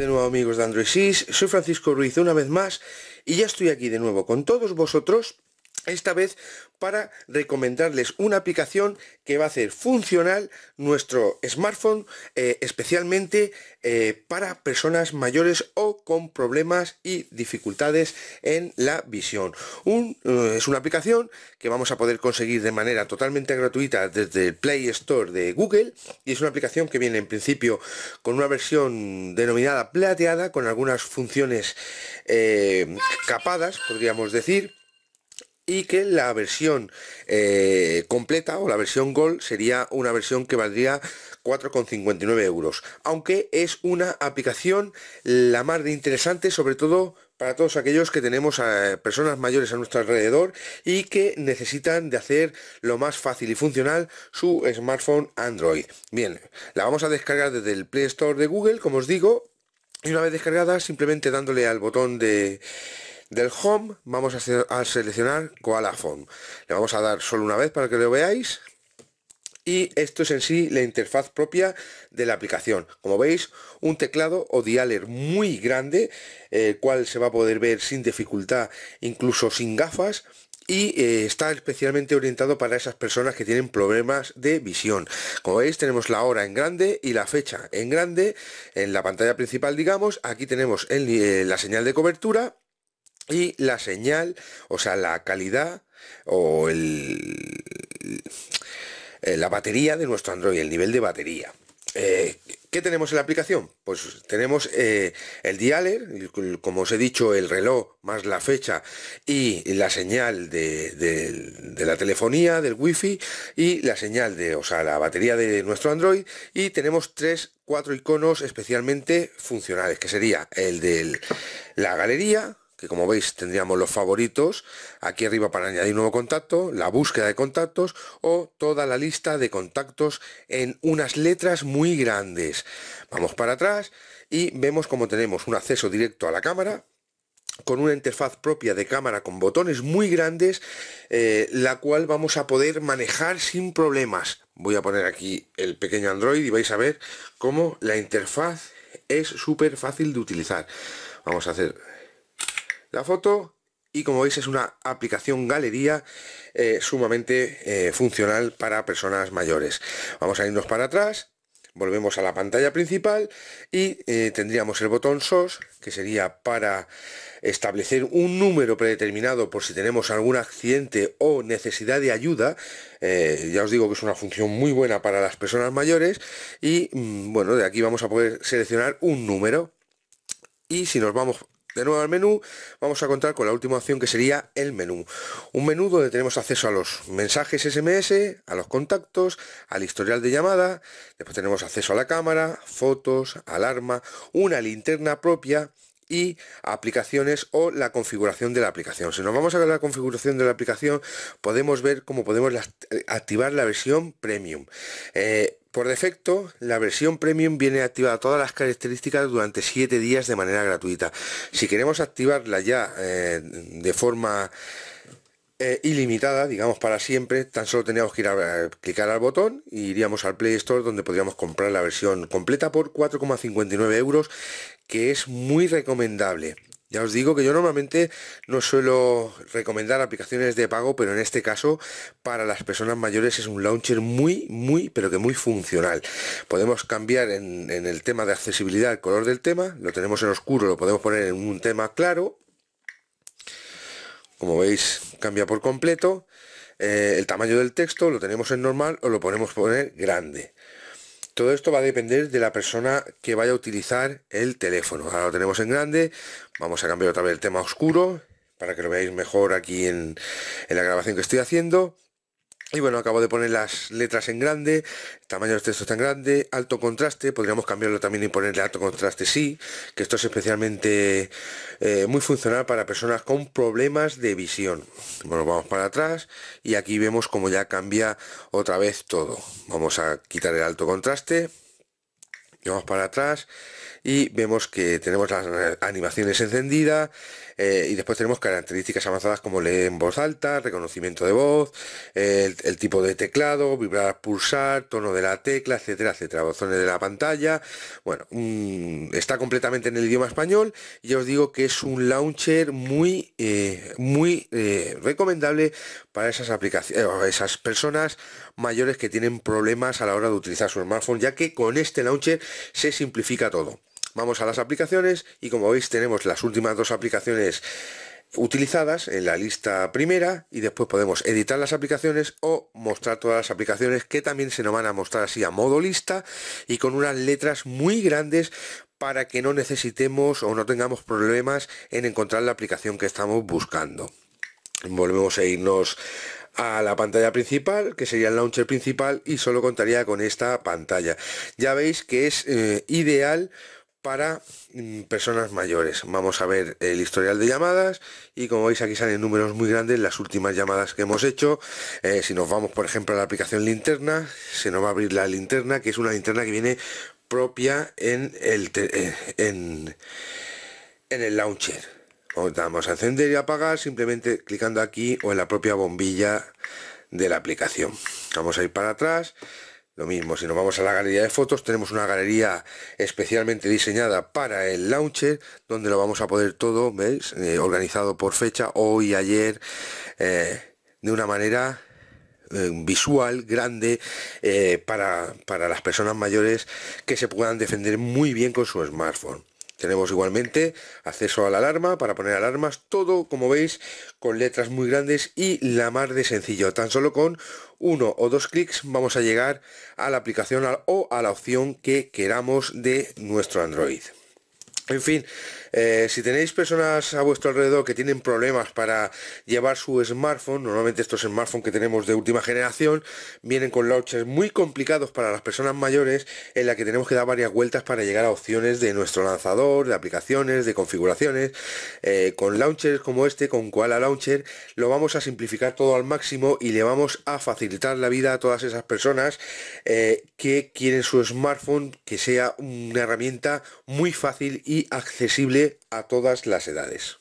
De nuevo amigos de Android 6, soy Francisco Ruiz una vez más y ya estoy aquí de nuevo con todos vosotros esta vez para recomendarles una aplicación que va a hacer funcional nuestro smartphone eh, especialmente eh, para personas mayores o con problemas y dificultades en la visión. Eh, es una aplicación que vamos a poder conseguir de manera totalmente gratuita desde el Play Store de Google y es una aplicación que viene en principio con una versión denominada plateada con algunas funciones capadas, podríamos decir y que la versión eh, completa o la versión Gold sería una versión que valdría 4,59 euros. Aunque es una aplicación la más de interesante, sobre todo para todos aquellos que tenemos a eh, personas mayores a nuestro alrededor y que necesitan de hacer lo más fácil y funcional su smartphone Android. Bien, la vamos a descargar desde el Play Store de Google, como os digo, y una vez descargada simplemente dándole al botón de del home vamos a, seleccionar Koala Phone. Le vamos a dar solo una vez para que lo veáis. Y esto es en sí la interfaz propia de la aplicación. Como veis, un teclado o dialer muy grande, el eh, cual se va a poder ver sin dificultad, incluso sin gafas, y eh, está especialmente orientado para esas personas que tienen problemas de visión. Como veis tenemos la hora en grande y la fecha en grande en la pantalla principal digamos, aquí tenemos eh, la señal de cobertura y la señal, o sea, la calidad o el, eh, la batería de nuestro Android, el nivel de batería. Eh, ¿Qué tenemos en la aplicación? Pues tenemos eh, el dialer, como os he dicho, el reloj más la fecha y la señal de, de, la telefonía, del wifi y la señal de, o sea, la batería de nuestro Android y tenemos tres, cuatro iconos especialmente funcionales, que sería el de la galería, que como veis tendríamos los favoritos, aquí arriba para añadir nuevo contacto, la búsqueda de contactos o toda la lista de contactos en unas letras muy grandes. Vamos para atrás y vemos como tenemos un acceso directo a la cámara, con una interfaz propia de cámara con botones muy grandes, eh, la cual vamos a poder manejar sin problemas. Voy a poner aquí el pequeño Android y vais a ver cómo la interfaz es súper fácil de utilizar. Vamos a hacer la foto y como veis es una aplicación galería eh, sumamente eh, funcional para personas mayores. Vamos a irnos para atrás, volvemos a la pantalla principal y eh, tendríamos el botón SOS que sería para establecer un número predeterminado por si tenemos algún accidente o necesidad de ayuda ya os digo que es una función muy buena para las personas mayores y mm, bueno de aquí vamos a poder seleccionar un número y si nos vamos de nuevo al menú vamos a contar con la última opción que sería el menú. Un menú donde tenemos acceso a los mensajes SMS, a los contactos, al historial de llamada, después tenemos acceso a la cámara, fotos, alarma, una linterna propia y aplicaciones o la configuración de la aplicación. Si nos vamos a la configuración de la aplicación, podemos ver cómo podemos eh, activar la versión premium. Eh, por defecto, la versión premium viene activada todas las características durante 7 días de manera gratuita. Si queremos activarla ya eh, de forma eh, ilimitada, digamos para siempre, tan solo teníamos que ir a, eh, clicar al botón y iríamos al Play Store donde podríamos comprar la versión completa por 4,59 euros, que es muy recomendable. Ya os digo que yo normalmente no suelo recomendar aplicaciones de pago, pero en este caso para las personas mayores es un launcher muy, muy, pero que muy funcional. Podemos cambiar en, en el tema de accesibilidad el color del tema, lo tenemos en oscuro, lo podemos poner en un tema claro como veis, cambia por completo. Eh, el tamaño del texto lo tenemos en normal o lo ponemos poner grande. Todo esto va a depender de la persona que vaya a utilizar el teléfono. Ahora lo tenemos en grande. Vamos a cambiar otra vez el tema oscuro para que lo veáis mejor aquí en la grabación que estoy haciendo. Y bueno, acabo de poner las letras en grande, tamaño de texto está tan grande, alto contraste, podríamos cambiarlo también y ponerle alto contraste sí, que esto es especialmente eh, muy funcional para personas con problemas de visión. Bueno, vamos para atrás y aquí vemos como ya cambia otra vez todo. Vamos a quitar el alto contraste, vamos para atrás y vemos que tenemos las animaciones encendidas eh, y después tenemos características avanzadas como leer en voz alta, reconocimiento de voz, el, tipo de teclado, vibrar, pulsar, tono de la tecla, etcétera, etcétera, botones de la pantalla. Bueno, mm, está completamente en el idioma español y os digo que es un launcher muy, eh, muy eh, recomendable para esas aplicaciones, esas personas mayores que tienen problemas a la hora de utilizar su smartphone, ya que con este launcher se simplifica todo. Vamos a las aplicaciones y como veis tenemos las últimas dos aplicaciones utilizadas en la lista primera y después podemos editar las aplicaciones o mostrar todas las aplicaciones que también se nos van a mostrar así a modo lista y con unas letras muy grandes para que no necesitemos o no tengamos problemas en encontrar la aplicación que estamos buscando. Volvemos a irnos a la pantalla principal, que sería el launcher principal, y solo contaría con esta pantalla. Ya veis que es eh, ideal para mm, personas mayores. Vamos a ver el historial de llamadas y como veis aquí salen números muy grandes las últimas llamadas que hemos hecho. Eh, si nos vamos por ejemplo a la aplicación linterna, se nos va a abrir la linterna, que es una linterna que viene propia en el, eh, en, en el launcher vamos a encender y apagar simplemente clicando aquí o en la propia bombilla de la aplicación. Vamos a ir para atrás. Lo mismo, si nos vamos a la galería de fotos, tenemos una galería especialmente diseñada para el launcher, donde lo vamos a poder todo, ¿veis? Eh, organizado por fecha, hoy, ayer, eh, de una manera eh, visual grande para, para las personas mayores que se puedan defender muy bien con su smartphone tenemos igualmente acceso a la alarma para poner alarmas, todo como veis con letras muy grandes y la mar de sencillo. Tan solo con uno o dos clics vamos a llegar a la aplicación o a la opción que queramos de nuestro Android. En fin, eh, si tenéis personas a vuestro alrededor que tienen problemas para llevar su smartphone, normalmente estos smartphones que tenemos de última generación vienen con launchers muy complicados para las personas mayores en la que tenemos que dar varias vueltas para llegar a opciones de nuestro lanzador, de aplicaciones, de configuraciones. Eh, con launchers como este, con Koala Launcher, lo vamos a simplificar todo al máximo y le vamos a facilitar la vida a todas esas personas eh, que quieren su smartphone que sea una herramienta muy fácil y accesible a todas las edades.